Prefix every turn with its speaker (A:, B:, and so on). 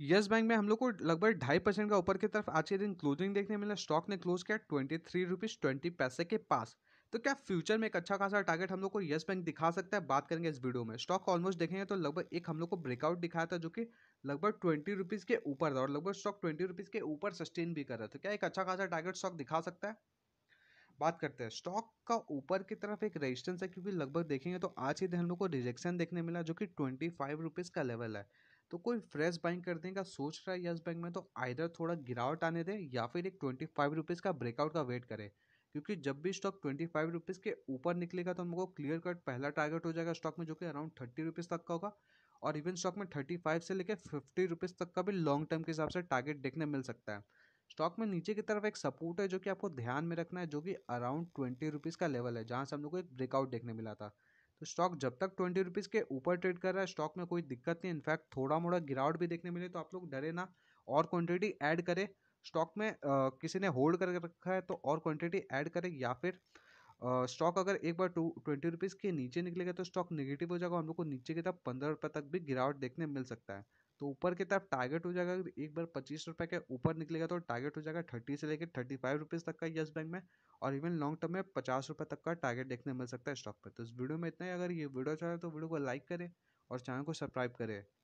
A: yes bank में हम लोग को लगभग ढाई परसेंट का ऊपर की तरफ आज के दिन क्लोजिंग देखने मिला स्टॉक ने क्लोज किया ट्वेंटी थ्री रुपीज़ ट्वेंटी पैसे के पास तो क्या फ्यूचर में एक अच्छा खासा टारगेट हम लोग को यस बैंक दिखा सकता है बात करेंगे इस वीडियो में स्टॉक ऑलमोस्ट देखेंगे तो लगभग एक हम लोग को ब्रेकआउट दिखाया था जो कि लगभग ट्वेंटी रुपीज़ के ऊपर था और लगभग स्टॉक ट्वेंटी रुपीज़ के ऊपर सस्टेन भी कर रहा था तो क्या एक अच्छा खासा टारगेट स्टॉक दिखा सकता है बात करते हैं स्टॉक का ऊपर की तरफ एक रेजिस्टेंस है क्योंकि लगभग देखेंगे तो आज ही दिन हम लोग को रिजेक्शन देखने मिला जो कि ट्वेंटी फाइव रुपीज़ का लेवल है तो कोई फ्रेश बाइंग करने का सोच रहा है यस बैंक में तो आइधर थोड़ा गिरावट आने दे या फिर एक ट्वेंटी फाइव रुपीज़ का ब्रेकआउट का वेट करे क्योंकि जब भी स्टॉक ट्वेंटी फाइव रुपीज़ के ऊपर निकलेगा तो हमको क्लियर कट पहला टारगेट हो जाएगा स्टॉक में जो कि अराउंड थर्टी रुपीज़ तक का होगा और इवन स्टॉक में थर्टी फाइव से लेकर फिफ्टी रुपीज़ तक का भी लॉन्ग टर्म के हिसाब से टारगेट देखने मिल सकता है स्टॉक में नीचे की तरफ एक सपोर्ट है जो कि आपको ध्यान में रखना है जो कि अराउंड ट्वेंटी रुपीज़ का लेवल है जहाँ से हम लोग को एक ब्रेकआउट देखने मिला था तो स्टॉक जब तक ट्वेंटी रुपीज़ के ऊपर ट्रेड कर रहा है स्टॉक में कोई दिक्कत नहीं इनफैक्ट थोड़ा मोड़ा गिरावट भी देखने मिले तो आप लोग डरे ना और क्वांटिटी ऐड करें स्टॉक में आ, किसी ने होल्ड करके रखा है तो और क्वांटिटी ऐड करें या फिर स्टॉक अगर एक बार टू ट्वेंटी रुपीज़ के नीचे निकलेगा तो स्टॉक नेगेटिव हो जाएगा हम लोग को नीचे की तरफ पंद्रह रुपये तक भी गिरावट देखने मिल सकता है तो ऊपर की तरफ टारगेट हो जाएगा एक बार पच्चीस रुपये के ऊपर निकलेगा तो टारगेट हो जाएगा थर्टी से लेकर थर्टी फाइव रुपीज़ तक का येस बैंक में और इवन लॉन्ग टर्म में पचास रुपये तक का टारगेट देखने मिल सकता है स्टॉक पर तो इस वीडियो में इतना ही अगर ये वीडियो अच्छा है तो वीडियो को लाइक करें और चैनल को सब्सक्राइब करें